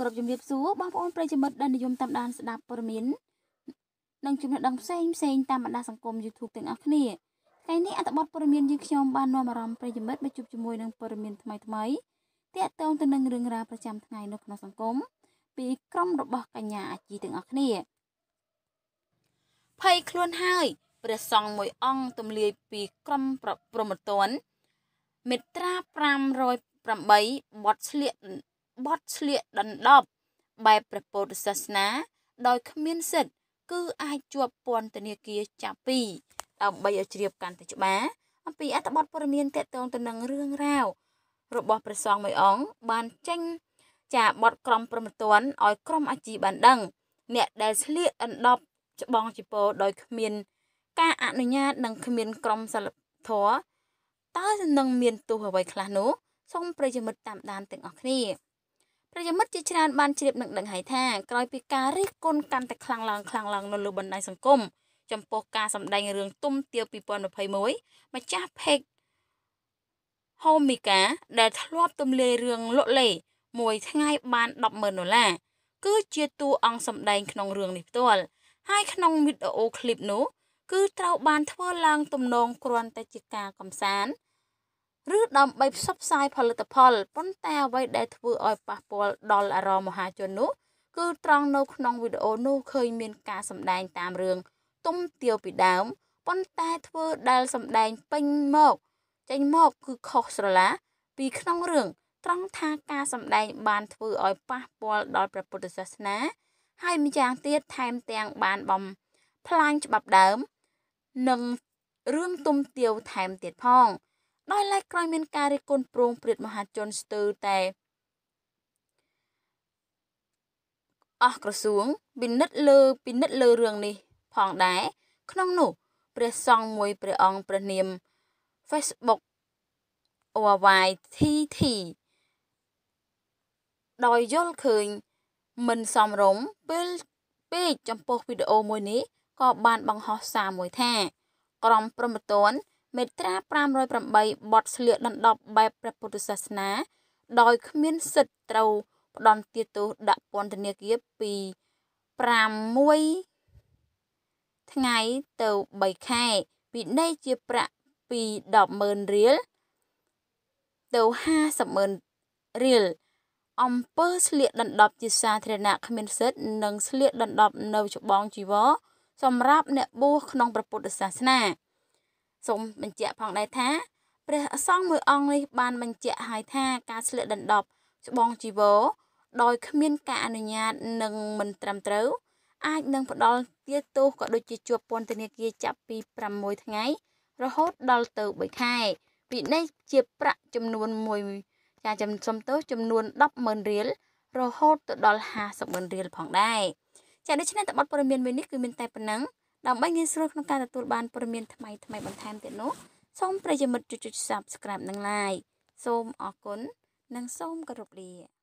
គោរពជំរាបសួរបងប្អូនប្រិយមិត្តដែលនិយមតាមដានស្ដាប់ព័ត៌មាននិងចំណេះដឹងផ្សេងផ្សេងតាមបណ្ដាសង្គម YouTube ទាំងអស់គ្នាថ្ងៃនេះអត្ថបទព័ត៌មានយើងខ្ញុំបាននាំអារម្មណ៍ប្រិយមិត្តមកជួបជាមួយនឹងព័ត៌មានថ្មីថ្មីទាក់ទងទៅនឹងរឿងរ៉ាវប្រចាំថ្ងៃនៅក្នុងសង្គមពីក្រុមរបស់កញ្ញាអាជីទាំងអស់គ្នាភ័យខ្លួនហើយព្រះសង្ឃមួយអង្គទម្លាយពីក្រុមប្រព្រំតនមេត្រា508បត់ស្លៀកបត់ឆ្លៀកដណ្ដប់បែបព្រះពុទ្ធសាសនាដោយគ្មានសិទ្ធិគឺអាចជាប់ពន្ធនាគារចាប់ពីដើម្បីឲ្យជ្រាបកាន់តែច្បាស់អំពីអត្ថបទព័ត៌មានតកតងទៅនឹងរឿងរ៉ាវរបស់ព្រះសង្ឃមួយអង្គបានចេញ ចាបត់ក្រមព្រមទ័នឲ្យក្រមអាជីបានដឹង អ្នកដែលឆ្លៀកអណ្ដប់ច្បងជីពោដោយគ្មាន ការអនុញ្ញាតនិងគ្មានក្រមសិលធម៌តើនឹងមានទោសអ្វីខ្លះនោះសូមប្រិយមិត្តតាមដានទាំងអស់គ្នាប្រិយមិត្តជាច្រើនបានជ្រាបនឹងដឹងហើយថាក្រោយពីការរិះគន់កាន់តែខ្លាំងឡើងខ្លាំងឡើងនៅលើបណ្ដាញសង្គមចំពោះការសម្ដែងរឿងទុំទាវ2021ម្ចាស់ page Homika ដែលធ្លាប់ទម្លាយរឿងលក់លេមួយ ថ្ងៃបាន100000ដុល្លារគឺជាតួអង្គសម្ដែងក្នុងរឿងនេះផ្ទាល់ហើយក្នុងវីដេអូឃ្លីបនោះ គឺត្រូវបានធ្វើឡើងទំនងគ្រាន់តែជាការកំសាន្តឬដើម្បីផ្សព្វផ្សាយផលិតផលប៉ុន្តែអ្វីដែលធ្វើឲ្យប៉ះពាល់ដល់អារម្មណ៍មហាជននោះ គឺត្រង់នៅក្នុងវីដេអូនោះឃើញមានការសម្ដែងតាមរឿងទុំទាវពីដើមប៉ុន្តែធ្វើដែលសម្ដែងពេញមកចេញមកគឺខុសស្រឡះពីក្នុងរឿងត្រង់ថាការសម្ដែងបាន ធ្វើឲ្យប៉ះពាល់ដល់ព្រះពុទ្ធសាសនា ហើយម្យ៉ាងទៀតថែមទាំងបានបំ ផ្លាញច្បាប់ដើមនិងរឿងទុំទាវថែមទៀតផងដោយឡែកក្រោយមានការរិះគន់ប្រងព្រឹត្តមហាជនស្ទើរតែអស់ក្រសួងពិនិត្យលើពិនិត្យលើរឿងនេះ ផងដែរក្នុងនោះ ព្រះសង្ឃមួយព្រះអង្គព្រះនាម Facebook OYTT ដោយយល់ឃើញមិនសមរម្យពេលពេកចំពោះវីដេអូមួយនេះក៏បានបង្ហោះសារមួយថាក្រុមប្រំពន្ធមេត្រា508បទស្លៀកដណ្ដប់បែបព្រះពុទ្ធសាសនា ដោយគ្មានសិទ្ធិត្រូវផ្ដន់ទាទោសដាក់ពន្ធនាគារពី6ថ្ងៃទៅ3ខែវិន័យជាប្រាក់ពី100,000រៀលទៅ50,000រៀលអំពើស្លៀកដណ្ដប់ជាសាធារណៈគ្មានសិទ្ធិនិងស្លៀកដណ្ដប់នៅច្បងជីវរសម្រាប់អ្នកបួសក្នុងព្រះពុទ្ធសាសនាសូមបញ្ជាក់ផងដែរថាព្រះសង្ឃមួយអង្គនេះបានបញ្ជាក់ឲ្យថាការស្លៀកដណ្ដប់ច្បងជីវរដោយគ្មាន ការអនុញ្ញាតនិងមិនត្រឹមត្រូវ អាចនឹងផ្ដល់ទាទោសក៏ដូចជាជាប់ពន្ធនាគារចាប់ពី6ថ្ងៃរហូតដល់ទៅ3ខែពិន័យជាប្រាក់ចំនួន1ចាចំសំទោសចំនួន100000រៀលរហូតទៅដល់500,000រៀលផងដែរចាដូច្នេះតបព័ត៌មានមួយនេះគឺមានតែប៉ុណ្ណឹងដើម្បីងាយស្រួលក្នុងការទទួលបានព័ត៌មានថ្មីថ្មីបន្ថែមទៀតនោះសូមប្រិយមិត្តចុច Subscribe និង Like សូមអរគុណនិងសូមគោរពលា